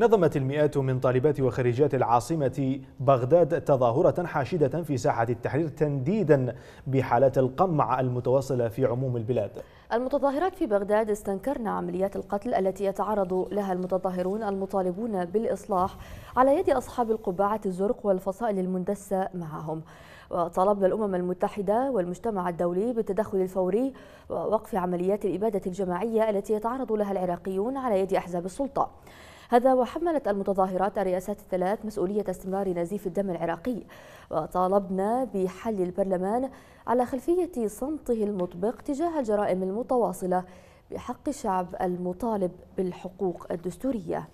نظمت المئات من طالبات وخريجات العاصمة بغداد تظاهرة حاشدة في ساحة التحرير تنديدا بحالات القمع المتواصلة في عموم البلاد المتظاهرات في بغداد استنكرن عمليات القتل التي يتعرض لها المتظاهرون المطالبون بالإصلاح على يد أصحاب القبعة الزرق والفصائل المندسة معهم وطلبنا الأمم المتحدة والمجتمع الدولي بالتدخل الفوري ووقف عمليات الإبادة الجماعية التي يتعرض لها العراقيون على يد أحزاب السلطة هذا وحملت المتظاهرات الرئاسات الثلاث مسؤولية استمرار نزيف الدم العراقي وطالبنا بحل البرلمان على خلفية صمته المطبق تجاه الجرائم المتواصلة بحق الشعب المطالب بالحقوق الدستورية